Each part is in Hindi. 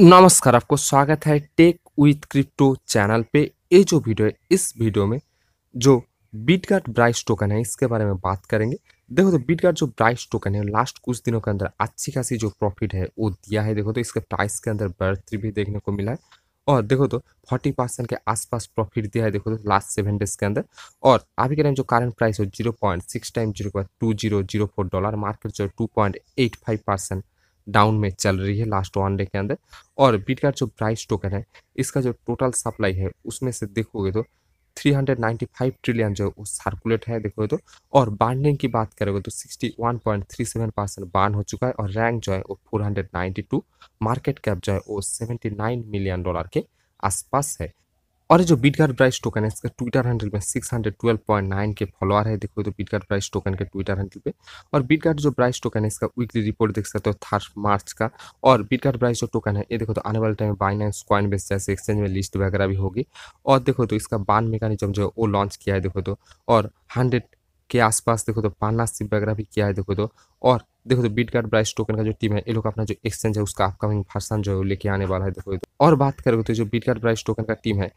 नमस्कार आपको स्वागत है टेक विथ क्रिप्टो चैनल पे ये जो वीडियो है इस वीडियो में जो बीटगार्ड ब्राइस टोकन है इसके बारे में बात करेंगे देखो तो बीटगार्ड जो ब्राइस टोकन है लास्ट कुछ दिनों के अंदर अच्छी खासी जो प्रॉफिट है वो दिया है देखो तो इसके प्राइस के अंदर बढ़ोतरी भी देखने को मिला है और देखो तो फोर्टी परसेंट के आसपास प्रॉफिट दिया है देखो तो लास्ट सेवन डेज के अंदर और अभी के टाइम जो करंट प्राइस है zero point six time zero point two zero zero four dollar market जो two point eight five percent down में चल रही है लास्ट वन डे के अंदर और बीट का जो प्राइस टोकन है इसका जो टोटल सप्लाई है उसमें से देखोगे तो 395 ट्रिलियन जो है वो सर्कुलेट है देखोगे तो और बार्निंग की बात करोगे तो 61.37 परसेंट बार्न हो चुका है और रैंक जो है वो 492 मार्केट कैप जो है वो 79 मिलियन डॉलर के आसपास है और जो बीट कार्ड प्राइस टोकन है इसका ट्विटर हैंडल में 612.9 के फॉलोअर है देखो तो बीट कार्ड प्राइस टोकन के ट्विटर हैंडल पे और बीट कार्ड जो प्राइस टोकन है इसका वीकली रिपोर्ट देख सकते हो थर्ड मार्च का और बीट प्राइस जो टोकन है ये देखो तो आने वाले टाइम में बाइनेंस कॉइन बेस जैसे एक्सचेंज में लिस्ट वगैरह भी होगी और देखो तो इसका बान मेकानिजम जो वो लॉन्च किया है देखो तो और हंड्रेड के आसपास देखो तो पार्टनरशिप वगैरह भी किया है देखो तो और देखो तो बीट कार्ड ब्राइस टोकन का जो टीम है ये लोग अपना जो एक्सचेंज है उसका अपकमिंग फर्सन जो है लेके आने वाला है देखो तो और बात करोगे तो जो बीट कार्ड ब्राइस टोकन का टीम है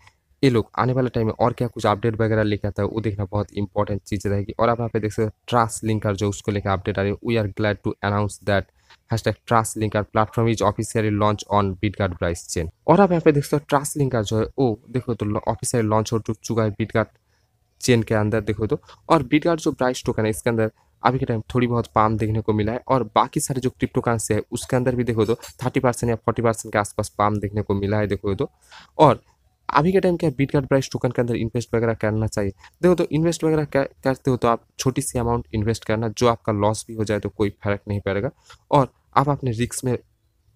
ये लोग आने वाले टाइम में और क्या कुछ अपडेट वगैरह लेकर आता वो देखना बहुत इंपॉर्टेंट चीज़ रहेगी और आप यहाँ पे देख सकते हैं ट्रास लिंकर जो उसको लेकर अपडेट आ रही है we are glad to announce that hashtag ट्रास लिंकर platform is officially launch on Bitgert Brise chain और आप यहाँ पे देख सकते हो ट्रास लिंकर जो है वो देखो तो ऑफिशियली लॉन्च हो चुका है बीटगार्ड चेन के अंदर देखो तो और बीटगार्ड जो ब्राइस टोकन है इसके अंदर अभी के टाइम थोड़ी बहुत पाम देखने को मिला है और बाकी सारे जो क्रिप्टो करेंसी है उसके अंदर भी देखो तो थर्टी परसेंट या फोर्टी परसेंट के आसपास पाम देखने को मिला है देखो तो और अभी के टाइम क्या बीट कार्ड प्राइस टोकन के अंदर इन्वेस्ट वगैरह करना चाहिए देखो तो इन्वेस्ट वगैरह करते हो तो आप छोटी सी अमाउंट इन्वेस्ट करना जो आपका लॉस भी हो जाए तो कोई फर्क नहीं पड़ेगा और आप अपने रिस्क में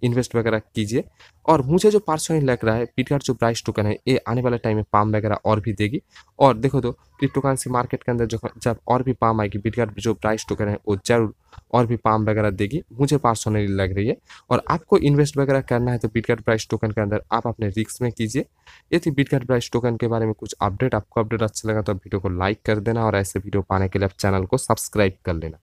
इन्वेस्ट वगैरह कीजिए और मुझे जो पार्सनली लग रहा है पीटीआर जो प्राइस टोकन है ये आने वाले टाइम में पाम वगैरह और भी देगी और देखो तो क्रिप्टो करेंसी मार्केट के अंदर जो जब और भी पाम आएगी पीटीआर जो प्राइस टोकन है वो जरूर और भी पाम वगैरह देगी मुझे पार्सनली लग रही है और आपको इन्वेस्ट वगैरह करना है तो बिटकॉइन प्राइस टोकन के अंदर आप अपने रिक्स में कीजिए ये थी बिटकॉइन प्राइस टोकन के बारे में कुछ अपडेट आपको अपडेट अच्छा लगा तो वीडियो को लाइक कर देना और ऐसे वीडियो पाने के लिए आप चैनल को सब्सक्राइब कर लेना